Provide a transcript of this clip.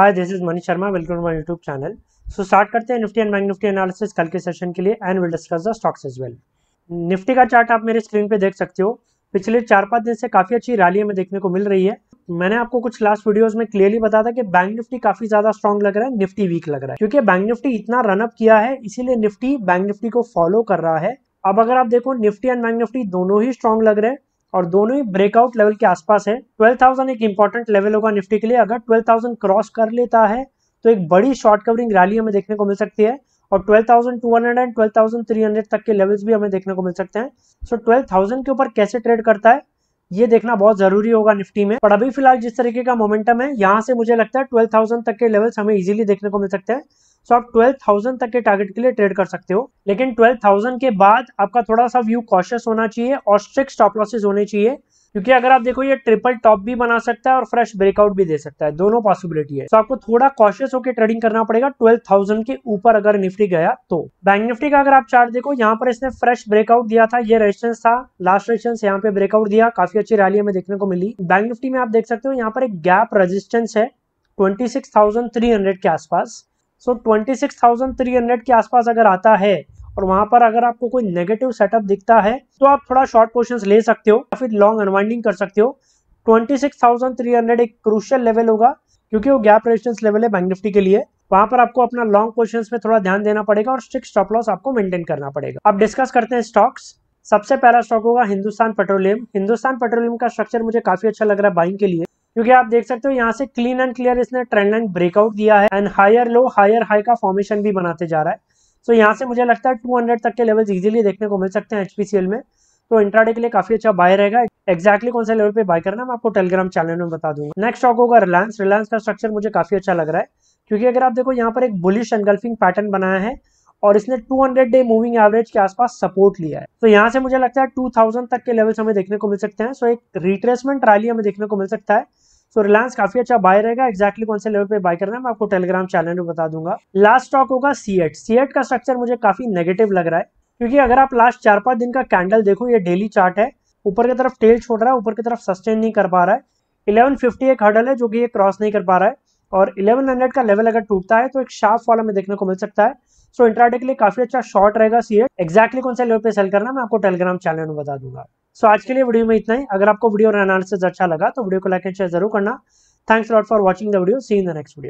hi this is Manish Sharma welcome to my YouTube channel so start करते हैं Nifty and bank Nifty analysis कल के session के लिए and will discuss the stocks as well Nifty का chart आप मेरे स्क्रीन पे देख सकते हो पिछले चार पाँच दिन से काफ़ी अच्छी रैली हमें देखने को मिल रही है मैंने आपको कुछ लास्ट वीडियोज में क्लियरली बताया था कि बैंक निफ्टी काफी ज्यादा स्ट्रॉन्ग लग रहा है निफ्टी वीक लग रहा है क्योंकि बैंक निफ्टी इतना रनअप किया है इसीलिए निफ्टी बैंक निफ्टी को फॉलो कर रहा है अब अगर आप देखो निफ्टी एंड बैंक निफ्टी दोनों ही स्ट्रॉन्ग लग रहे हैं और दोनों ही ब्रेकआउट लेवल के आसपास है 12,000 एक इंपॉर्टेंट लेवल होगा निफ्टी के लिए अगर 12,000 क्रॉस कर लेता है तो एक बड़ी शॉर्ट कवरिंग रैली हमें देखने को मिल सकती है और 12,200 एंड 12,300 तक के लेवल्स भी हमें देखने को मिल सकते हैं सो so 12,000 के ऊपर कैसे ट्रेड करता है ये देखना बहुत जरूरी होगा निफ्टी में पर अभी फिलहाल जिस तरीके का मोमेंटम है यहाँ से मुझे लगता है ट्वेल्व तक के लेवल्स हमें इजिली देखने को मिल सकते हैं सो आप 12,000 तक के टारगेट के लिए ट्रेड कर सकते हो लेकिन 12,000 के बाद आपका थोड़ा सा व्यू कॉशियस होना चाहिए और स्ट्रिक्ट स्टॉप लॉसेज होने चाहिए क्योंकि अगर आप देखो ये ट्रिपल टॉप भी बना सकता है और फ्रेश ब्रेकआउट भी दे सकता है दोनों पॉसिबिलिटी है तो so, आपको थोड़ा कॉशियस होकर ट्रेडिंग करना पड़ेगा 12,000 के ऊपर अगर निफ्टी गया तो बैंक निफ्टी का अगर आप चार्ट देखो यहाँ पर इसने फ्रेश ब्रेकआउट दिया था ये रेजिस्टेंस था लास्ट रेजिस्टेंस यहाँ पे ब्रेकआउट दिया काफी अच्छी रैली हमें देखने को मिली बैंक निफ्टी में आप देख सकते हो यहाँ पर एक गैप रजिस्टेंस है ट्वेंटी के आसपास so twenty six thousand three hundred के आसपास अगर आता है और वहां पर अगर आपको कोई नेगेटिव सेटअप दिखता है तो आप थोड़ा शॉर्ट पोर्शन ले सकते हो या फिर लॉन्ग अनवाइंडिंग कर सकते हो 26,300 एक क्रूशियल लेवल होगा क्योंकि वो गैप रेजिस्टेंस लेवल है बैंक निफ्टी के लिए वहां पर आपको अपना लॉन्ग पोजिशन में थोड़ा ध्यान देना पड़ेगा और स्ट्रिक्ट स्टॉप लॉस आपको मेंटेन करना पड़ेगा अब डिस्कस करते हैं स्टॉक्स सबसे पहला स्टॉक होगा हिंदुस्तान पेट्रोलियम हिंदुस्तान पेट्रोलियम का स्ट्रक्चर मुझे काफी अच्छा लग रहा है बाइंग के लिए क्योंकि आप देख सकते हो यहाँ से क्लीन एंड क्लियर इसने ट्रेंड लाइन ब्रेकआउट दिया है and higher low higher high का फॉर्मेशन भी बनाते जा रहा है सो so, यहाँ से मुझे लगता है 200 तक के लेवल्स इजीली देखने को मिल सकते हैं एचपीसीएल में तो इंट्राडे के लिए काफी अच्छा बाय रहेगा एक्जैक्टली कौन सा लेवल पे बाय करना मैं आपको टेलीग्राम चैनल में बता दूंगा नेक्स्ट स्टॉक होगा रिलायंस रिलायंस का स्ट्रक्चर मुझे काफी अच्छा लग रहा है क्योंकि अगर आप देखो यहाँ पर एक बुलिश एनगल्फिंग पैटर्न बनाया है और इसने 200 डे मूविंग एवरेज के आसपास सपोर्ट लिया है तो यहाँ से मुझे लगता है 2000 तक के लेवल्स हमें देखने को मिल सकते हैं सो एक रिट्रेसमेंट रैली हमें देखने को मिल सकता है सो रिलायंस काफी अच्छा बाय रहेगा एक्जैक्टली कौन से लेवल पे बाय करना है मैं आपको टेलीग्राम चैनल में बता दूंगा लास्ट स्टॉक होगा सीएट सीएट का स्ट्रक्चर मुझे काफी नेगेटिव लग रहा है क्योंकि अगर आप लास्ट चार पांच दिन का कैंडल देखो ये डेली चार्ट है ऊपर की तरफ टेल छोड़ रहा है ऊपर की तरफ सस्टेन नहीं कर पा रहा है इलेवन एक हर्डल है जो कि ये क्रॉस नहीं कर पा रहा है और 1100 का लेवल अगर टूटता है तो एक शार्प वाला में देखने को मिल सकता है सो इंट्राडे के लिए काफी अच्छा शॉर्ट रहेगा सी एक्जैक्टली कौन सा लेवल पे सेल करना मैं आपको टेलीग्राम चैनल में बता दूंगा सो आज के लिए वीडियो में इतना ही अगर आपको वीडियो और एनालिसिस अच्छा लगा तो वीडियो को लाइक एंड शेयर जरूर करना thanks lot for watching the video see in the next video